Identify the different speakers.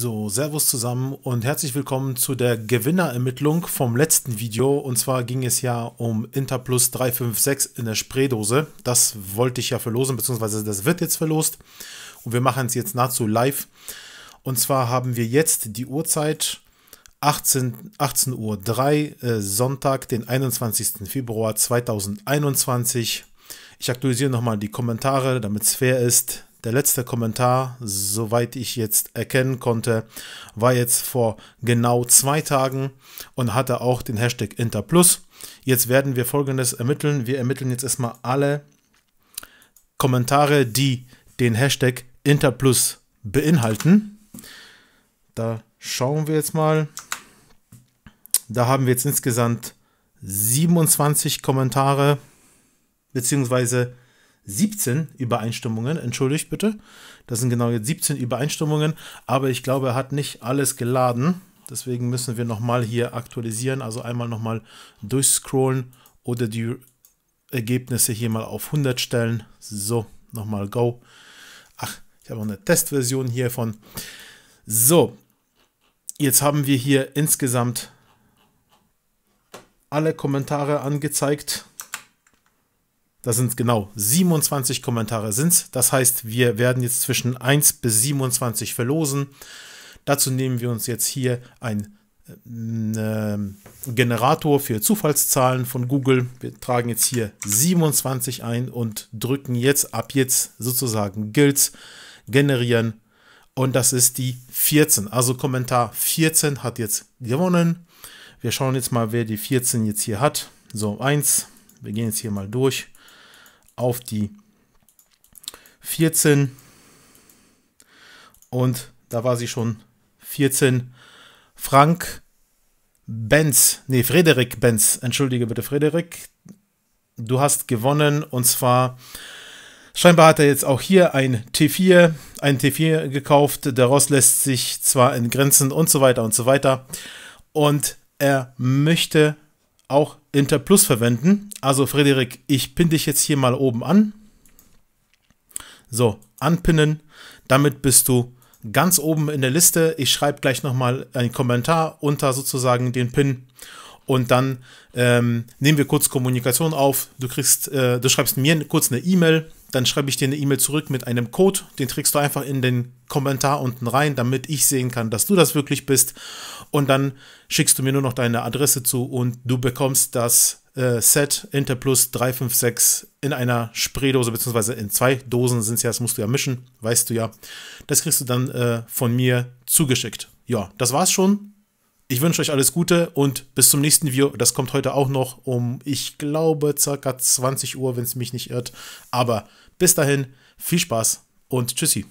Speaker 1: So, Servus zusammen und herzlich willkommen zu der Gewinnerermittlung vom letzten Video. Und zwar ging es ja um Interplus 356 in der Spraydose. Das wollte ich ja verlosen, beziehungsweise das wird jetzt verlost. Und wir machen es jetzt nahezu live. Und zwar haben wir jetzt die Uhrzeit 18.03 18 Uhr, äh, Sonntag, den 21. Februar 2021. Ich aktualisiere nochmal die Kommentare, damit es fair ist. Der letzte Kommentar, soweit ich jetzt erkennen konnte, war jetzt vor genau zwei Tagen und hatte auch den Hashtag Interplus. Jetzt werden wir folgendes ermitteln. Wir ermitteln jetzt erstmal alle Kommentare, die den Hashtag Interplus beinhalten. Da schauen wir jetzt mal. Da haben wir jetzt insgesamt 27 Kommentare, beziehungsweise 17 Übereinstimmungen, entschuldigt bitte. Das sind genau jetzt 17 Übereinstimmungen, aber ich glaube, er hat nicht alles geladen. Deswegen müssen wir nochmal hier aktualisieren, also einmal nochmal durchscrollen oder die Ergebnisse hier mal auf 100 stellen. So, nochmal Go. Ach, ich habe auch eine Testversion hiervon. So, jetzt haben wir hier insgesamt alle Kommentare angezeigt. Das sind genau 27 Kommentare sind. Das heißt, wir werden jetzt zwischen 1 bis 27 verlosen. Dazu nehmen wir uns jetzt hier ein ähm, ähm, Generator für Zufallszahlen von Google. Wir tragen jetzt hier 27 ein und drücken jetzt ab jetzt sozusagen Guilds generieren. Und das ist die 14. Also Kommentar 14 hat jetzt gewonnen. Wir schauen jetzt mal, wer die 14 jetzt hier hat. So, 1. Wir gehen jetzt hier mal durch auf die 14 und da war sie schon 14. Frank Benz, nee, Frederik Benz, entschuldige bitte, Frederik, du hast gewonnen und zwar scheinbar hat er jetzt auch hier ein T4, ein T4 gekauft. Der Ross lässt sich zwar in Grenzen und so weiter und so weiter und er möchte auch Plus verwenden. Also Frederik, ich pinne dich jetzt hier mal oben an. So, anpinnen. Damit bist du ganz oben in der Liste. Ich schreibe gleich nochmal einen Kommentar unter sozusagen den Pin. Und dann ähm, nehmen wir kurz Kommunikation auf. Du kriegst, äh, du schreibst mir kurz eine E-Mail dann schreibe ich dir eine E-Mail zurück mit einem Code. Den trägst du einfach in den Kommentar unten rein, damit ich sehen kann, dass du das wirklich bist. Und dann schickst du mir nur noch deine Adresse zu und du bekommst das äh, Set Interplus 356 in einer Spraydose, beziehungsweise in zwei Dosen sind es ja, das musst du ja mischen, weißt du ja. Das kriegst du dann äh, von mir zugeschickt. Ja, das war's schon ich wünsche euch alles Gute und bis zum nächsten Video. Das kommt heute auch noch um, ich glaube, circa 20 Uhr, wenn es mich nicht irrt. Aber bis dahin, viel Spaß und tschüssi.